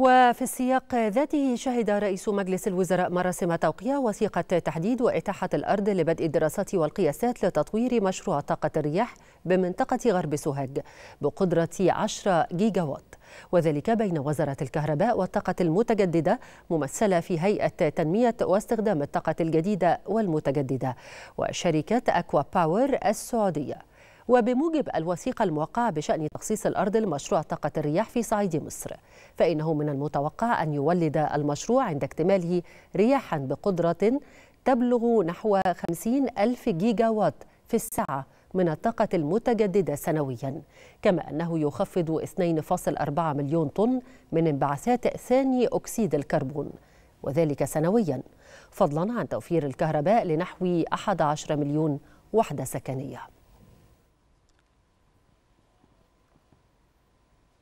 وفي السياق ذاته شهد رئيس مجلس الوزراء مراسم توقيع وثيقة تحديد وإتاحة الأرض لبدء الدراسات والقياسات لتطوير مشروع طاقة الرياح بمنطقة غرب سوهاج بقدرة 10 جيجاوات وذلك بين وزارة الكهرباء والطاقة المتجددة ممثلة في هيئة تنمية واستخدام الطاقة الجديدة والمتجددة وشركة أكوا باور السعودية وبموجب الوثيقة الموقعة بشأن تخصيص الأرض لمشروع طاقة الرياح في صعيد مصر فإنه من المتوقع أن يولد المشروع عند اكتماله رياحا بقدرة تبلغ نحو 50 ألف جيجا وات في الساعة من الطاقة المتجددة سنويا كما أنه يخفض 2.4 مليون طن من انبعاثات ثاني أكسيد الكربون وذلك سنويا فضلا عن توفير الكهرباء لنحو 11 مليون وحدة سكنية